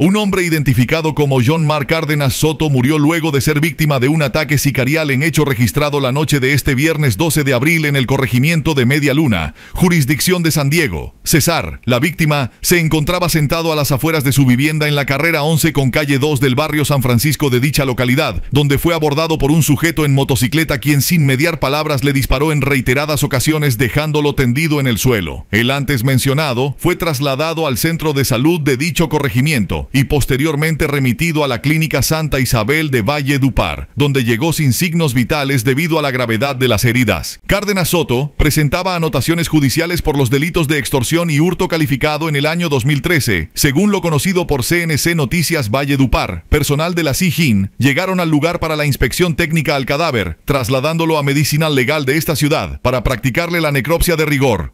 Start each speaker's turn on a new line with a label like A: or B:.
A: Un hombre identificado como John Mark Cárdenas Soto murió luego de ser víctima de un ataque sicarial en hecho registrado la noche de este viernes 12 de abril en el corregimiento de Media Luna, jurisdicción de San Diego. César, la víctima, se encontraba sentado a las afueras de su vivienda en la carrera 11 con calle 2 del barrio San Francisco de dicha localidad, donde fue abordado por un sujeto en motocicleta quien sin mediar palabras le disparó en reiteradas ocasiones dejándolo tendido en el suelo. El antes mencionado fue trasladado al centro de salud de dicho corregimiento y posteriormente remitido a la Clínica Santa Isabel de Valle Dupar, donde llegó sin signos vitales debido a la gravedad de las heridas. Cárdenas Soto presentaba anotaciones judiciales por los delitos de extorsión y hurto calificado en el año 2013. Según lo conocido por CNC Noticias Valle Dupar, personal de la SIJIN llegaron al lugar para la inspección técnica al cadáver, trasladándolo a medicinal legal de esta ciudad para practicarle la necropsia de rigor.